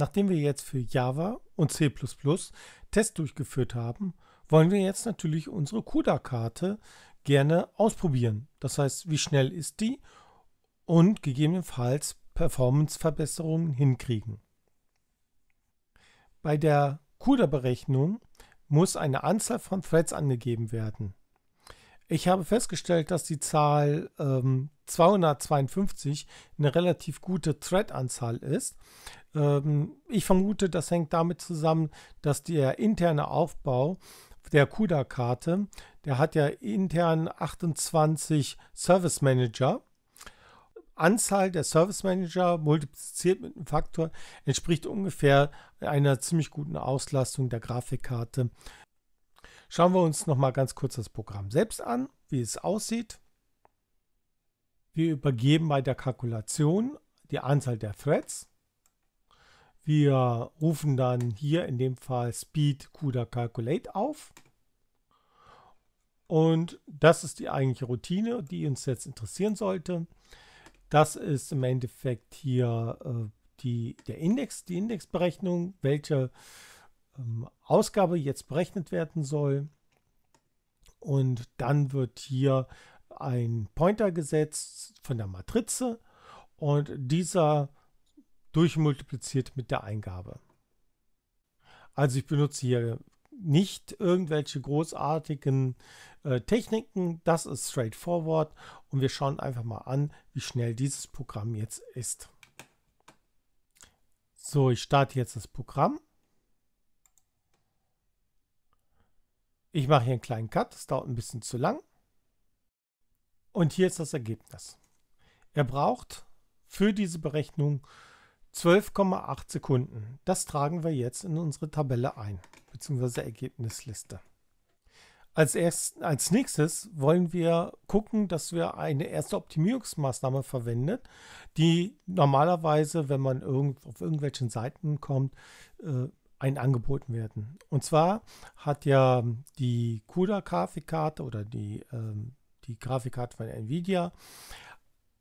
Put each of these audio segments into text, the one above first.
Nachdem wir jetzt für Java und C++ Tests durchgeführt haben, wollen wir jetzt natürlich unsere CUDA-Karte gerne ausprobieren. Das heißt, wie schnell ist die und gegebenenfalls Performance-Verbesserungen hinkriegen. Bei der CUDA-Berechnung muss eine Anzahl von Threads angegeben werden. Ich habe festgestellt, dass die Zahl ähm, 252 eine relativ gute Thread-Anzahl ist. Ähm, ich vermute, das hängt damit zusammen, dass der interne Aufbau der CUDA-Karte, der hat ja intern 28 Service Manager. Anzahl der Service Manager multipliziert mit einem Faktor entspricht ungefähr einer ziemlich guten Auslastung der Grafikkarte Schauen wir uns noch mal ganz kurz das Programm selbst an, wie es aussieht. Wir übergeben bei der Kalkulation die Anzahl der Threads. Wir rufen dann hier in dem Fall Speed CUDA Calculate auf. Und das ist die eigentliche Routine, die uns jetzt interessieren sollte. Das ist im Endeffekt hier äh, die, der Index, die Indexberechnung, welche ähm, Ausgabe jetzt berechnet werden soll. Und dann wird hier ein Pointer gesetzt von der Matrize und dieser durchmultipliziert mit der Eingabe. Also ich benutze hier nicht irgendwelche großartigen äh, Techniken. Das ist straightforward und wir schauen einfach mal an, wie schnell dieses Programm jetzt ist. So, ich starte jetzt das Programm Ich mache hier einen kleinen Cut, das dauert ein bisschen zu lang. Und hier ist das Ergebnis. Er braucht für diese Berechnung 12,8 Sekunden. Das tragen wir jetzt in unsere Tabelle ein, beziehungsweise Ergebnisliste. Als, erst, als nächstes wollen wir gucken, dass wir eine erste Optimierungsmaßnahme verwendet, die normalerweise, wenn man irgend, auf irgendwelchen Seiten kommt, äh, ein angeboten werden. Und zwar hat ja die CUDA-Grafikkarte oder die, ähm, die Grafikkarte von Nvidia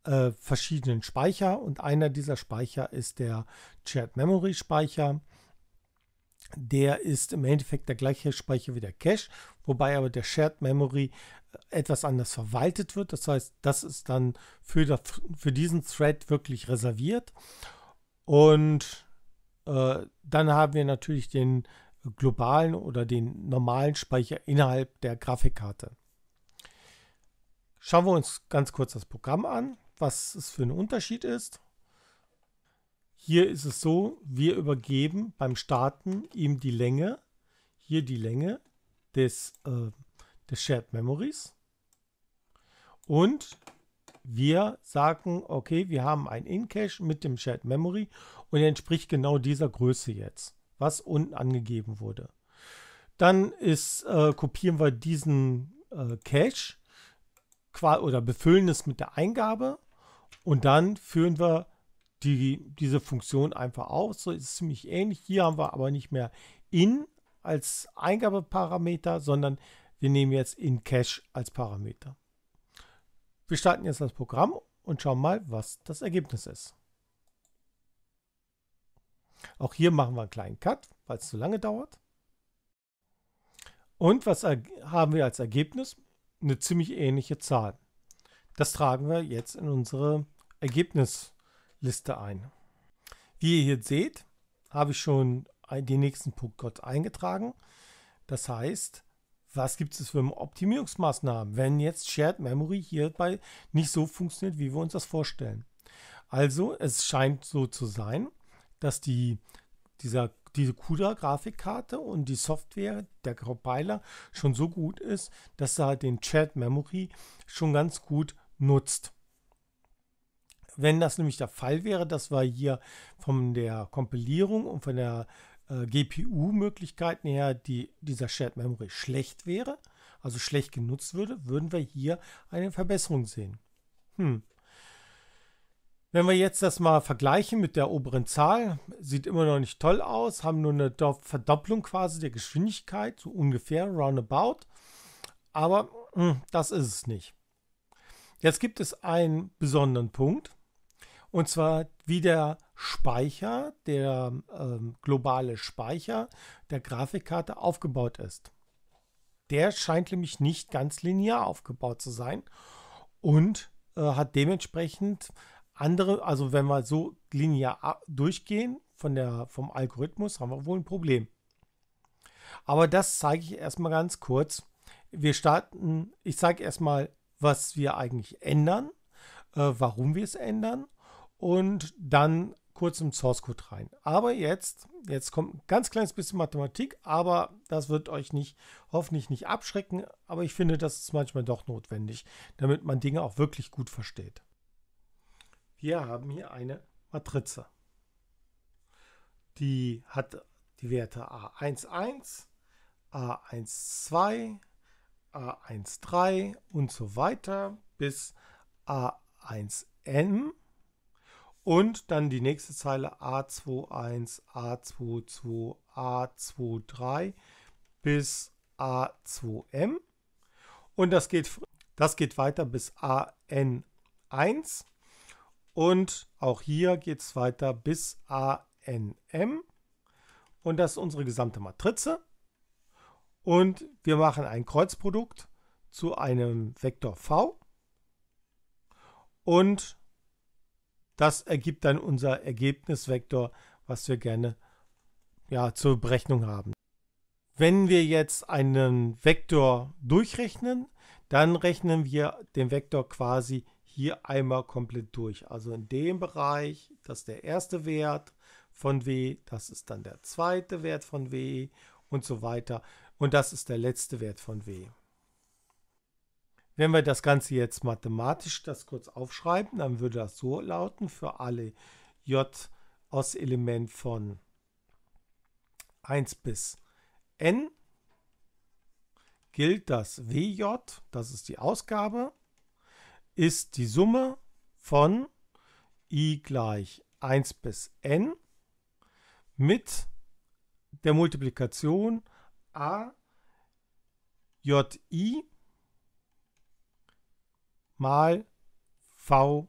äh, verschiedenen Speicher und einer dieser Speicher ist der Shared Memory Speicher. Der ist im Endeffekt der gleiche Speicher wie der Cache, wobei aber der Shared Memory äh, etwas anders verwaltet wird. Das heißt, das ist dann für, der, für diesen Thread wirklich reserviert. Und äh, dann haben wir natürlich den globalen oder den normalen Speicher innerhalb der Grafikkarte. Schauen wir uns ganz kurz das Programm an, was es für ein Unterschied ist. Hier ist es so, wir übergeben beim Starten ihm die Länge, hier die Länge des, äh, des Shared Memories und wir sagen, okay, wir haben ein In-Cache mit dem Shared Memory und entspricht genau dieser Größe jetzt, was unten angegeben wurde. Dann ist, äh, kopieren wir diesen äh, Cache oder befüllen es mit der Eingabe und dann führen wir die, diese Funktion einfach aus. So ist es ziemlich ähnlich. Hier haben wir aber nicht mehr in als Eingabeparameter, sondern wir nehmen jetzt in Cache als Parameter. Wir starten jetzt das Programm und schauen mal, was das Ergebnis ist. Auch hier machen wir einen kleinen Cut, weil es zu lange dauert. Und was haben wir als Ergebnis? Eine ziemlich ähnliche Zahl. Das tragen wir jetzt in unsere Ergebnisliste ein. Wie ihr hier seht, habe ich schon den nächsten Punkt eingetragen. Das heißt, was gibt es für Optimierungsmaßnahmen, wenn jetzt Shared Memory hierbei nicht so funktioniert, wie wir uns das vorstellen. Also es scheint so zu sein, dass die, dieser, diese CUDA-Grafikkarte und die Software, der Compiler, schon so gut ist, dass er halt den Shared Memory schon ganz gut nutzt. Wenn das nämlich der Fall wäre, dass wir hier von der Kompilierung und von der äh, GPU-Möglichkeiten her, die dieser Shared Memory schlecht wäre, also schlecht genutzt würde, würden wir hier eine Verbesserung sehen. Hm. Wenn wir jetzt das mal vergleichen mit der oberen Zahl, sieht immer noch nicht toll aus, haben nur eine Verdopplung quasi der Geschwindigkeit, so ungefähr roundabout. Aber mh, hm, das ist es nicht. Jetzt gibt es einen besonderen Punkt. Und zwar wie der Speicher, der ähm, globale Speicher der Grafikkarte aufgebaut ist. Der scheint nämlich nicht ganz linear aufgebaut zu sein und äh, hat dementsprechend andere, also wenn wir so linear äh, durchgehen von der, vom Algorithmus, haben wir wohl ein Problem. Aber das zeige ich erstmal ganz kurz. Wir starten, ich zeige erstmal, was wir eigentlich ändern, äh, warum wir es ändern und dann kurz im Source Code rein. Aber jetzt, jetzt kommt ein ganz kleines bisschen Mathematik, aber das wird euch nicht, hoffentlich nicht abschrecken. Aber ich finde, das ist manchmal doch notwendig, damit man Dinge auch wirklich gut versteht. Wir haben hier eine Matrize. Die hat die Werte A11, A12, A13 und so weiter bis A1m und dann die nächste Zeile A21, A22, A23 bis A2M. Und das geht, das geht weiter bis AN1. Und auch hier geht es weiter bis ANM. Und das ist unsere gesamte Matrize. Und wir machen ein Kreuzprodukt zu einem Vektor V. Und das ergibt dann unser Ergebnisvektor, was wir gerne ja, zur Berechnung haben. Wenn wir jetzt einen Vektor durchrechnen, dann rechnen wir den Vektor quasi hier einmal komplett durch. Also in dem Bereich, das ist der erste Wert von w, das ist dann der zweite Wert von w und so weiter. Und das ist der letzte Wert von w. Wenn wir das Ganze jetzt mathematisch das kurz aufschreiben, dann würde das so lauten für alle j aus Element von 1 bis n gilt das wj, das ist die Ausgabe, ist die Summe von i gleich 1 bis n mit der Multiplikation a ji mal VI.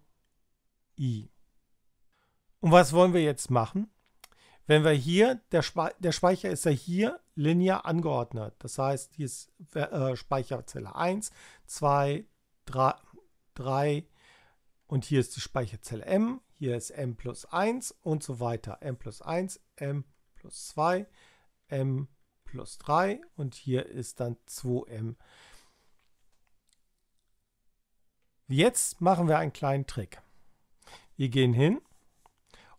Und was wollen wir jetzt machen? Wenn wir hier, der, Spe der Speicher ist ja hier linear angeordnet. Das heißt, hier ist äh, Speicherzelle 1, 2, 3, 3 und hier ist die Speicherzelle M, hier ist M plus 1 und so weiter. M plus 1, M plus 2, M plus 3 und hier ist dann 2M. Jetzt machen wir einen kleinen Trick. Wir gehen hin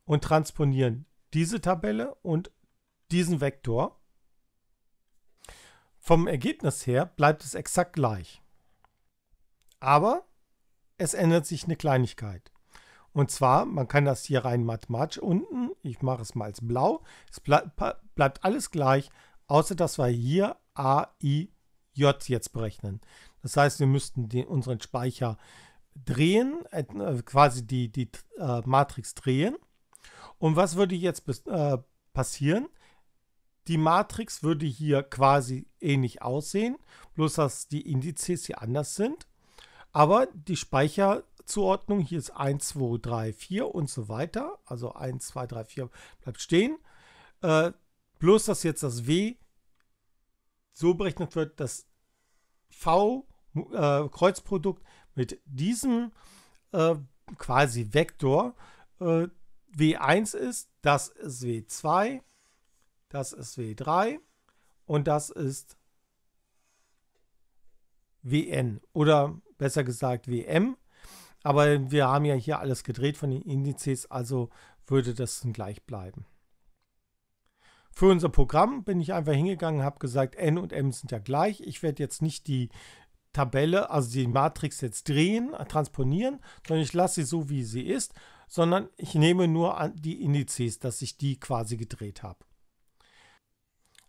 und transponieren diese Tabelle und diesen Vektor. Vom Ergebnis her bleibt es exakt gleich. Aber es ändert sich eine Kleinigkeit. Und zwar, man kann das hier rein mathematisch unten, ich mache es mal als blau, es bleib, bleibt alles gleich, außer dass wir hier a, i, j jetzt berechnen. Das heißt, wir müssten den, unseren Speicher drehen, äh, quasi die, die äh, Matrix drehen. Und was würde jetzt äh, passieren? Die Matrix würde hier quasi ähnlich aussehen, bloß dass die Indizes hier anders sind. Aber die Speicherzuordnung hier ist 1, 2, 3, 4 und so weiter. Also 1, 2, 3, 4 bleibt stehen. Äh, bloß dass jetzt das W so berechnet wird, dass V äh, Kreuzprodukt mit diesem äh, quasi Vektor äh, W1 ist, das ist W2, das ist W3 und das ist WN oder besser gesagt WM. Aber wir haben ja hier alles gedreht von den Indizes, also würde das dann gleich bleiben. Für unser Programm bin ich einfach hingegangen, und habe gesagt, N und M sind ja gleich. Ich werde jetzt nicht die Tabelle, also die Matrix jetzt drehen, transponieren, sondern ich lasse sie so, wie sie ist, sondern ich nehme nur an die Indizes, dass ich die quasi gedreht habe.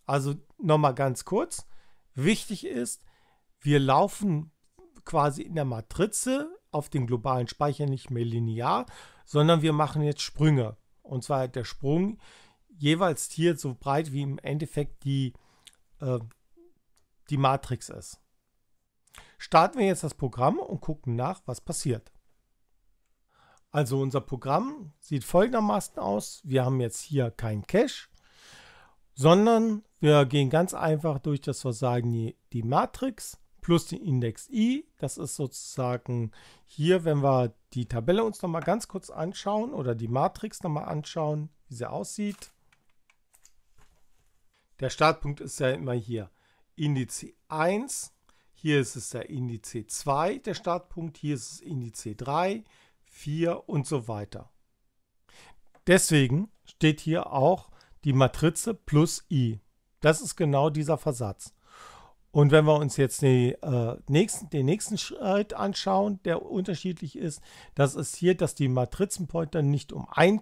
Also nochmal ganz kurz. Wichtig ist, wir laufen quasi in der Matrize auf den globalen Speicher nicht mehr linear, sondern wir machen jetzt Sprünge. Und zwar der Sprung jeweils hier so breit, wie im Endeffekt die, äh, die Matrix ist. Starten wir jetzt das Programm und gucken nach, was passiert. Also unser Programm sieht folgendermaßen aus. Wir haben jetzt hier kein Cache, sondern wir gehen ganz einfach durch das Versagen die, die Matrix plus den Index i. Das ist sozusagen hier, wenn wir die Tabelle uns nochmal ganz kurz anschauen oder die Matrix nochmal anschauen, wie sie aussieht. Der Startpunkt ist ja immer hier. Indiz 1 hier ist es der Indiz 2, der Startpunkt, hier ist es Indiz 3, 4 und so weiter. Deswegen steht hier auch die Matrize plus i. Das ist genau dieser Versatz. Und wenn wir uns jetzt die, äh, nächsten, den nächsten Schritt anschauen, der unterschiedlich ist, das ist hier, dass die Matrizenpointer nicht um ein,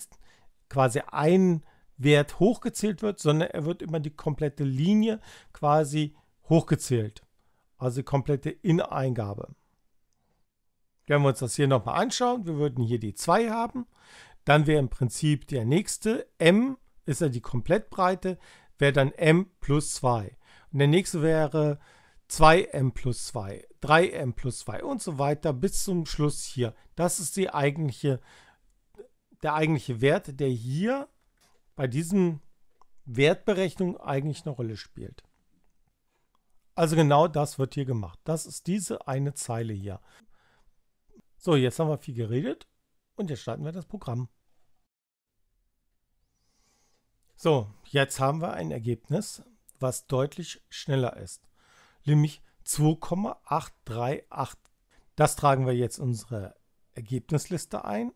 quasi einen Wert hochgezählt wird, sondern er wird immer die komplette Linie quasi hochgezählt also komplette In-Eingabe. Wenn wir uns das hier nochmal anschauen, wir würden hier die 2 haben, dann wäre im Prinzip der nächste m, ist ja die Komplettbreite, wäre dann m plus 2. Und der nächste wäre 2m plus 2, 3m plus 2 und so weiter bis zum Schluss hier. Das ist die eigentliche, der eigentliche Wert, der hier bei diesem Wertberechnung eigentlich eine Rolle spielt. Also genau das wird hier gemacht. Das ist diese eine Zeile hier. So, jetzt haben wir viel geredet und jetzt starten wir das Programm. So, jetzt haben wir ein Ergebnis, was deutlich schneller ist, nämlich 2,838. Das tragen wir jetzt in unsere Ergebnisliste ein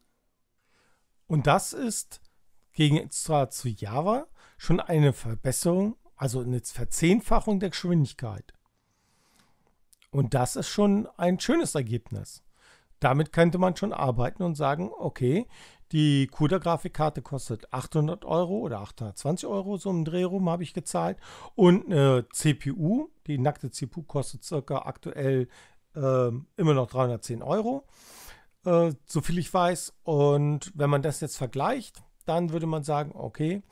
und das ist gegen zwar zu Java schon eine Verbesserung also eine Verzehnfachung der Geschwindigkeit. Und das ist schon ein schönes Ergebnis. Damit könnte man schon arbeiten und sagen, okay, die CUDA-Grafikkarte kostet 800 Euro oder 820 Euro, so im Dreh habe ich gezahlt. Und eine CPU, die nackte CPU kostet circa aktuell äh, immer noch 310 Euro, äh, so ich weiß. Und wenn man das jetzt vergleicht, dann würde man sagen, okay,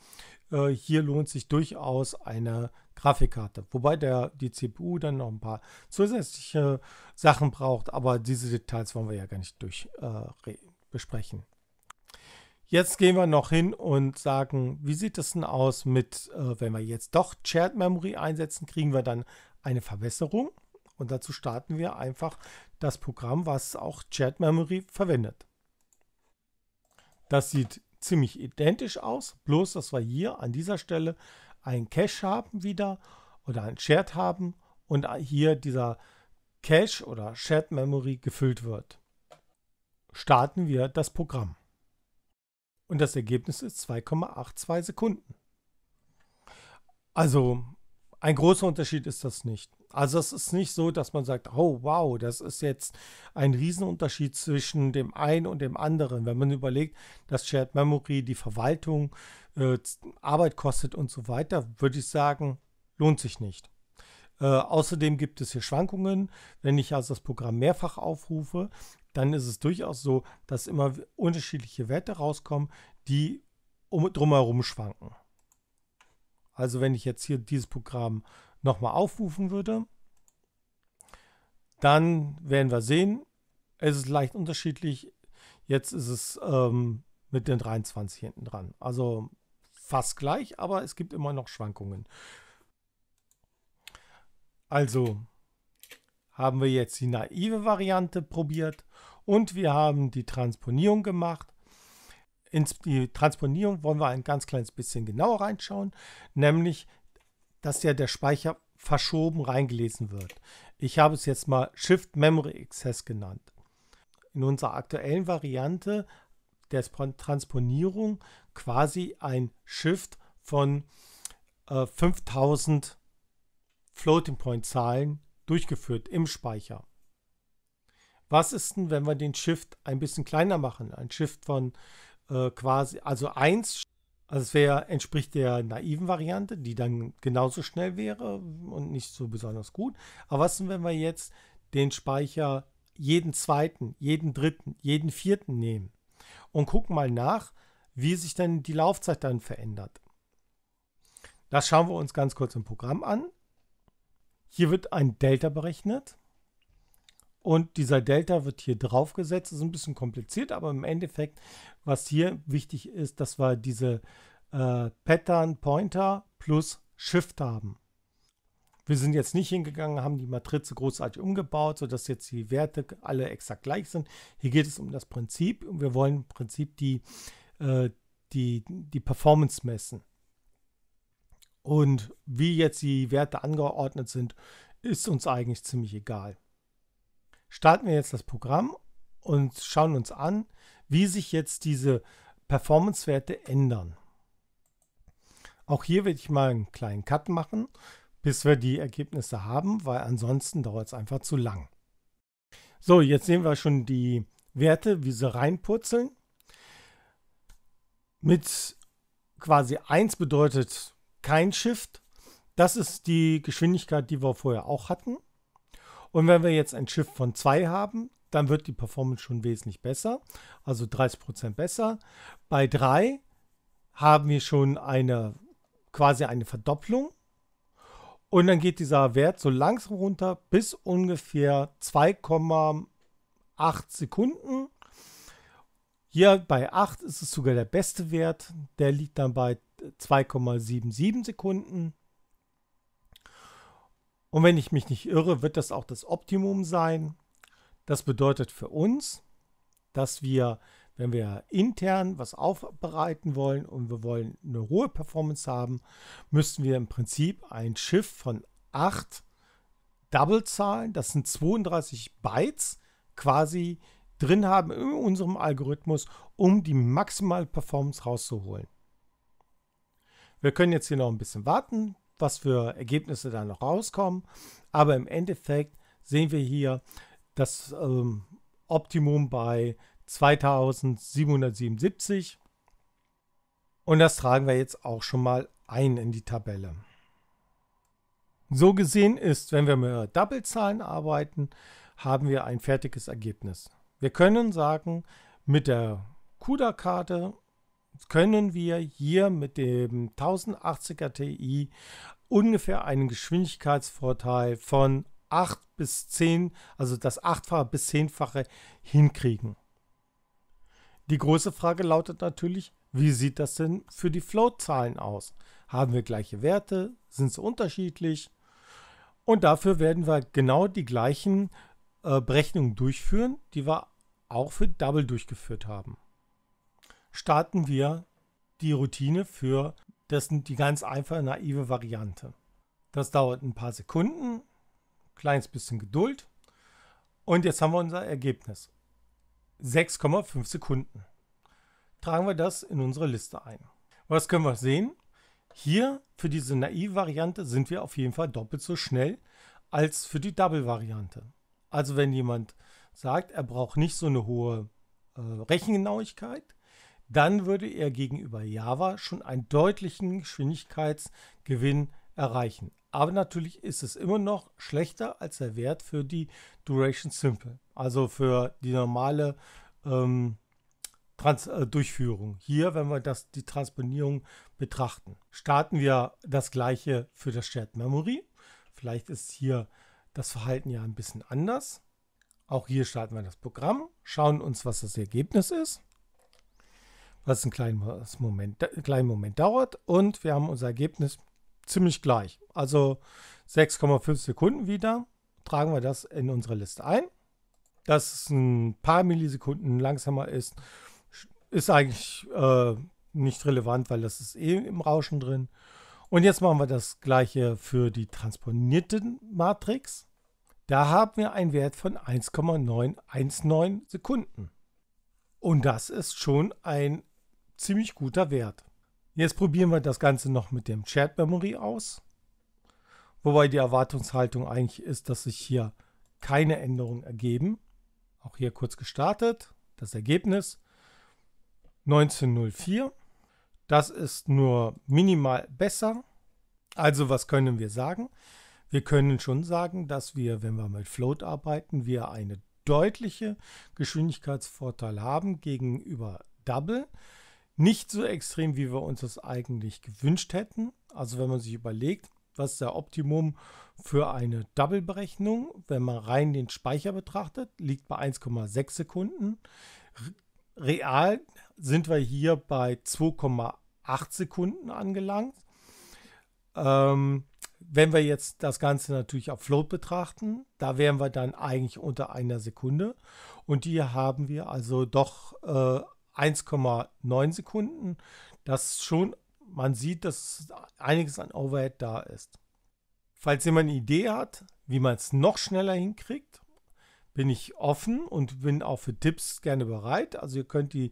äh, hier lohnt sich durchaus eine Grafikkarte. Wobei der, die CPU dann noch ein paar zusätzliche Sachen braucht, aber diese Details wollen wir ja gar nicht durch äh, besprechen. Jetzt gehen wir noch hin und sagen, wie sieht es denn aus mit, äh, wenn wir jetzt doch Shared Memory einsetzen, kriegen wir dann eine Verbesserung? Und dazu starten wir einfach das Programm, was auch Shared Memory verwendet. Das sieht ziemlich identisch aus, bloß dass wir hier an dieser Stelle ein Cache haben wieder oder ein Shared haben und hier dieser Cache oder Shared Memory gefüllt wird. Starten wir das Programm. Und das Ergebnis ist 2,82 Sekunden. Also ein großer Unterschied ist das nicht. Also es ist nicht so, dass man sagt, oh wow, das ist jetzt ein Riesenunterschied zwischen dem einen und dem anderen. Wenn man überlegt, dass Shared Memory die Verwaltung, äh, Arbeit kostet und so weiter, würde ich sagen, lohnt sich nicht. Äh, außerdem gibt es hier Schwankungen. Wenn ich also das Programm mehrfach aufrufe, dann ist es durchaus so, dass immer unterschiedliche Werte rauskommen, die um, drumherum schwanken. Also wenn ich jetzt hier dieses Programm nochmal aufrufen würde, dann werden wir sehen, es ist leicht unterschiedlich. Jetzt ist es ähm, mit den 23 hinten dran. Also fast gleich, aber es gibt immer noch Schwankungen. Also haben wir jetzt die naive Variante probiert und wir haben die Transponierung gemacht. In die Transponierung wollen wir ein ganz kleines bisschen genauer reinschauen, nämlich dass ja der Speicher verschoben reingelesen wird. Ich habe es jetzt mal Shift Memory Access genannt. In unserer aktuellen Variante der Transponierung quasi ein Shift von äh, 5000 Floating Point Zahlen durchgeführt im Speicher. Was ist denn, wenn wir den Shift ein bisschen kleiner machen? Ein Shift von äh, quasi, also 1 also es wäre, entspricht der naiven Variante, die dann genauso schnell wäre und nicht so besonders gut. Aber was denn, wenn wir jetzt den Speicher jeden zweiten, jeden dritten, jeden vierten nehmen und gucken mal nach, wie sich dann die Laufzeit dann verändert. Das schauen wir uns ganz kurz im Programm an. Hier wird ein Delta berechnet. Und dieser Delta wird hier draufgesetzt. Das ist ein bisschen kompliziert, aber im Endeffekt, was hier wichtig ist, dass wir diese äh, Pattern Pointer plus Shift haben. Wir sind jetzt nicht hingegangen, haben die Matrize großartig umgebaut, sodass jetzt die Werte alle exakt gleich sind. Hier geht es um das Prinzip und wir wollen im Prinzip die, äh, die, die Performance messen. Und wie jetzt die Werte angeordnet sind, ist uns eigentlich ziemlich egal starten wir jetzt das Programm und schauen uns an, wie sich jetzt diese Performance-Werte ändern. Auch hier werde ich mal einen kleinen Cut machen, bis wir die Ergebnisse haben, weil ansonsten dauert es einfach zu lang. So, jetzt sehen wir schon die Werte, wie sie reinpurzeln. Mit quasi 1 bedeutet kein Shift. Das ist die Geschwindigkeit, die wir vorher auch hatten. Und wenn wir jetzt ein Shift von 2 haben, dann wird die Performance schon wesentlich besser, also 30% besser. Bei 3 haben wir schon eine quasi eine Verdopplung. Und dann geht dieser Wert so langsam runter bis ungefähr 2,8 Sekunden. Hier bei 8 ist es sogar der beste Wert. Der liegt dann bei 2,77 Sekunden. Und wenn ich mich nicht irre, wird das auch das Optimum sein. Das bedeutet für uns, dass wir, wenn wir intern was aufbereiten wollen und wir wollen eine hohe Performance haben, müssten wir im Prinzip ein Schiff von 8 Double-Zahlen, das sind 32 Bytes, quasi drin haben in unserem Algorithmus, um die maximale Performance rauszuholen. Wir können jetzt hier noch ein bisschen warten, was für Ergebnisse da noch rauskommen. Aber im Endeffekt sehen wir hier das ähm, Optimum bei 2777. Und das tragen wir jetzt auch schon mal ein in die Tabelle. So gesehen ist, wenn wir mit Double-Zahlen arbeiten, haben wir ein fertiges Ergebnis. Wir können sagen, mit der CUDA-Karte können wir hier mit dem 1080er Ti ungefähr einen Geschwindigkeitsvorteil von 8 bis 10, also das 8-fache bis 10-fache hinkriegen. Die große Frage lautet natürlich, wie sieht das denn für die Float-Zahlen aus? Haben wir gleiche Werte? Sind sie unterschiedlich? Und dafür werden wir genau die gleichen äh, Berechnungen durchführen, die wir auch für Double durchgeführt haben starten wir die Routine für dessen die ganz einfache naive Variante. Das dauert ein paar Sekunden, kleines bisschen Geduld und jetzt haben wir unser Ergebnis. 6,5 Sekunden. Tragen wir das in unsere Liste ein. Was können wir sehen? Hier für diese naive Variante sind wir auf jeden Fall doppelt so schnell als für die Double-Variante. Also wenn jemand sagt, er braucht nicht so eine hohe äh, Rechengenauigkeit, dann würde er gegenüber Java schon einen deutlichen Geschwindigkeitsgewinn erreichen. Aber natürlich ist es immer noch schlechter als der Wert für die Duration Simple, also für die normale ähm, Trans äh, Durchführung. Hier, wenn wir das, die Transponierung betrachten, starten wir das gleiche für das Shared Memory. Vielleicht ist hier das Verhalten ja ein bisschen anders. Auch hier starten wir das Programm, schauen uns, was das Ergebnis ist was einen kleinen Moment, kleinen Moment dauert. Und wir haben unser Ergebnis ziemlich gleich. Also 6,5 Sekunden wieder tragen wir das in unsere Liste ein. Dass es ein paar Millisekunden langsamer ist, ist eigentlich äh, nicht relevant, weil das ist eh im Rauschen drin. Und jetzt machen wir das gleiche für die transponierte Matrix. Da haben wir einen Wert von 1,919 Sekunden. Und das ist schon ein ziemlich guter Wert. Jetzt probieren wir das Ganze noch mit dem Chat Memory aus. Wobei die Erwartungshaltung eigentlich ist, dass sich hier keine Änderungen ergeben. Auch hier kurz gestartet. Das Ergebnis 1904. Das ist nur minimal besser. Also was können wir sagen? Wir können schon sagen, dass wir, wenn wir mit Float arbeiten, wir eine deutliche Geschwindigkeitsvorteil haben gegenüber Double. Nicht so extrem, wie wir uns das eigentlich gewünscht hätten. Also wenn man sich überlegt, was ist der Optimum für eine Double-Berechnung, wenn man rein den Speicher betrachtet, liegt bei 1,6 Sekunden. Real sind wir hier bei 2,8 Sekunden angelangt. Ähm, wenn wir jetzt das Ganze natürlich auf Float betrachten, da wären wir dann eigentlich unter einer Sekunde. Und hier haben wir also doch äh, 1,9 Sekunden, dass schon man sieht, dass einiges an Overhead da ist. Falls jemand eine Idee hat, wie man es noch schneller hinkriegt, bin ich offen und bin auch für Tipps gerne bereit. Also ihr könnt die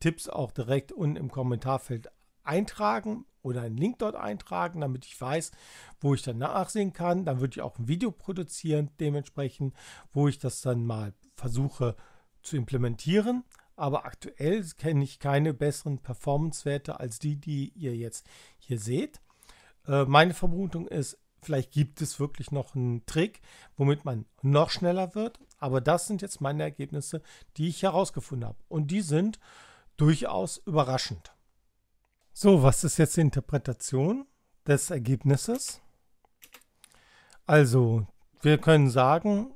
Tipps auch direkt unten im Kommentarfeld eintragen oder einen Link dort eintragen, damit ich weiß, wo ich dann nachsehen kann. Dann würde ich auch ein Video produzieren, dementsprechend, wo ich das dann mal versuche zu implementieren aber aktuell kenne ich keine besseren Performance-Werte als die, die ihr jetzt hier seht. Äh, meine Vermutung ist, vielleicht gibt es wirklich noch einen Trick, womit man noch schneller wird, aber das sind jetzt meine Ergebnisse, die ich herausgefunden habe und die sind durchaus überraschend. So, was ist jetzt die Interpretation des Ergebnisses? Also, wir können sagen,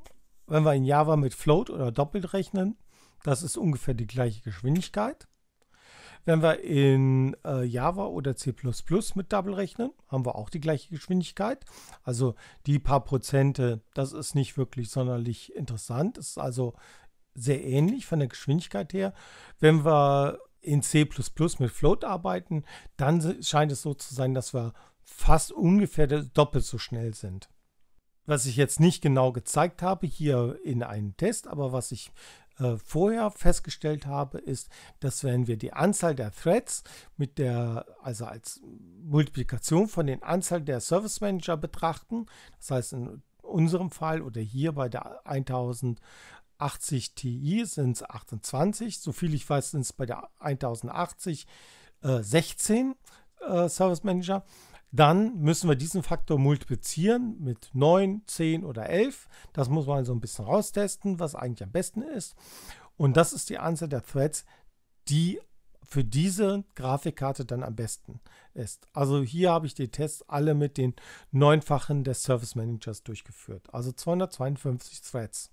wenn wir in Java mit Float oder Doppelt rechnen, das ist ungefähr die gleiche Geschwindigkeit. Wenn wir in äh, Java oder C++ mit Double rechnen, haben wir auch die gleiche Geschwindigkeit. Also die paar Prozente, das ist nicht wirklich sonderlich interessant. Es ist also sehr ähnlich von der Geschwindigkeit her. Wenn wir in C++ mit Float arbeiten, dann scheint es so zu sein, dass wir fast ungefähr doppelt so schnell sind. Was ich jetzt nicht genau gezeigt habe hier in einem Test, aber was ich äh, vorher festgestellt habe, ist, dass wenn wir die Anzahl der Threads mit der, also als Multiplikation von den Anzahl der Service Manager betrachten, das heißt in unserem Fall oder hier bei der 1080 Ti sind es 28. So viel ich weiß, sind es bei der 1080 äh, 16 äh, Service Manager dann müssen wir diesen Faktor multiplizieren mit 9, 10 oder 11. Das muss man so ein bisschen raustesten, was eigentlich am besten ist. Und das ist die Anzahl der Threads, die für diese Grafikkarte dann am besten ist. Also hier habe ich die Tests alle mit den neunfachen des Service Managers durchgeführt. Also 252 Threads.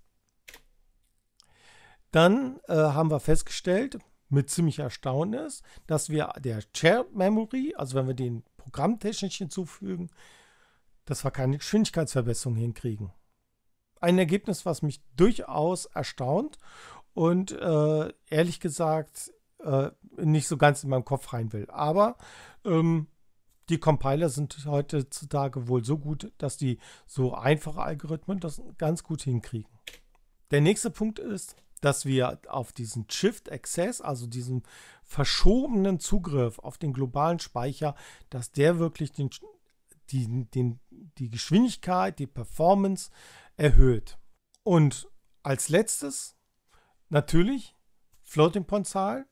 Dann äh, haben wir festgestellt, mit ziemlich erstaunt ist, dass wir der Shared Memory, also wenn wir den programmtechnisch hinzufügen, dass wir keine Geschwindigkeitsverbesserung hinkriegen. Ein Ergebnis, was mich durchaus erstaunt und äh, ehrlich gesagt äh, nicht so ganz in meinem Kopf rein will. Aber ähm, die Compiler sind heutzutage wohl so gut, dass die so einfache Algorithmen das ganz gut hinkriegen. Der nächste Punkt ist, dass wir auf diesen Shift Access, also diesen verschobenen Zugriff auf den globalen Speicher, dass der wirklich den, die, den, die Geschwindigkeit, die Performance erhöht. Und als letztes natürlich Floating Point Zahlen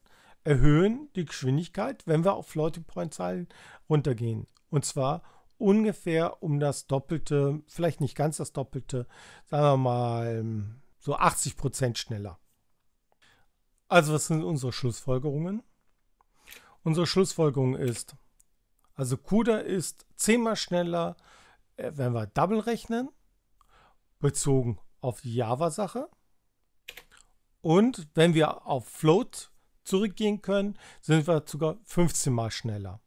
erhöhen die Geschwindigkeit, wenn wir auf Floating Point Zahlen runtergehen. Und zwar ungefähr um das Doppelte, vielleicht nicht ganz das Doppelte, sagen wir mal so 80 Prozent schneller. Also was sind unsere Schlussfolgerungen? Unsere Schlussfolgerung ist, also CUDA ist zehnmal schneller, äh, wenn wir Double rechnen, bezogen auf die Java-Sache. Und wenn wir auf Float zurückgehen können, sind wir sogar 15 mal schneller.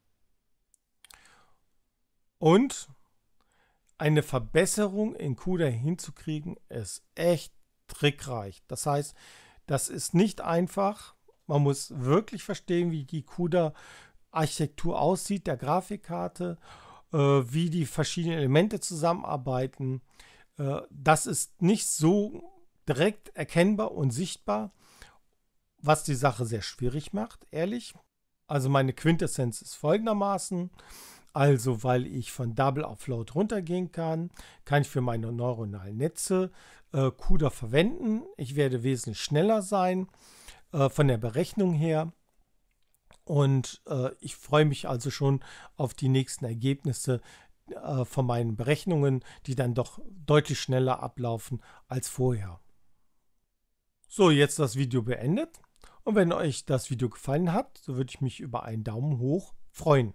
Und eine Verbesserung in CUDA hinzukriegen, ist echt trickreich. Das heißt, das ist nicht einfach. Man muss wirklich verstehen, wie die CUDA-Architektur aussieht, der Grafikkarte, äh, wie die verschiedenen Elemente zusammenarbeiten. Äh, das ist nicht so direkt erkennbar und sichtbar, was die Sache sehr schwierig macht, ehrlich. Also meine Quintessenz ist folgendermaßen. Also weil ich von Double auf Float runtergehen kann, kann ich für meine neuronalen Netze äh, CUDA verwenden. Ich werde wesentlich schneller sein äh, von der Berechnung her. Und äh, ich freue mich also schon auf die nächsten Ergebnisse äh, von meinen Berechnungen, die dann doch deutlich schneller ablaufen als vorher. So, jetzt das Video beendet. Und wenn euch das Video gefallen hat, so würde ich mich über einen Daumen hoch freuen.